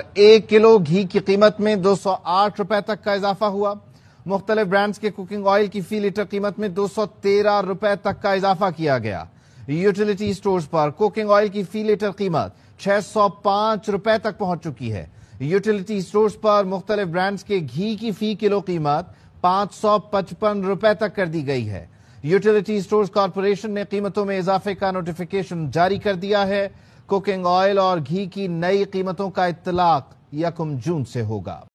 तो एक किलो घी की कीमत में दो सौ आठ रुपए तक का इजाफा हुआ मुख्तलिफ ब्रांड्स के कुकिंग ऑयल की फी लीटर कीमत में दो सौ तेरह रुपए तक का इजाफा किया गया यूटिलिटी स्टोर्स पर कुकिंग ऑयल की फी लीटर कीमत छह सौ पांच रुपए तक पहुंच चुकी है यूटिलिटी स्टोर्स पर मुख्तलिफ ब्रांड्स के घी की फी किलो कीमत पांच सौ पचपन रुपए तक कर दी गई है यूटिलिटी स्टोर्स कॉरपोरेशन ने कीमतों में इजाफे का नोटिफिकेशन जारी कर दिया है कुकिंग ऑयल और घी की नई कीमतों का इतलाक यकम जून से होगा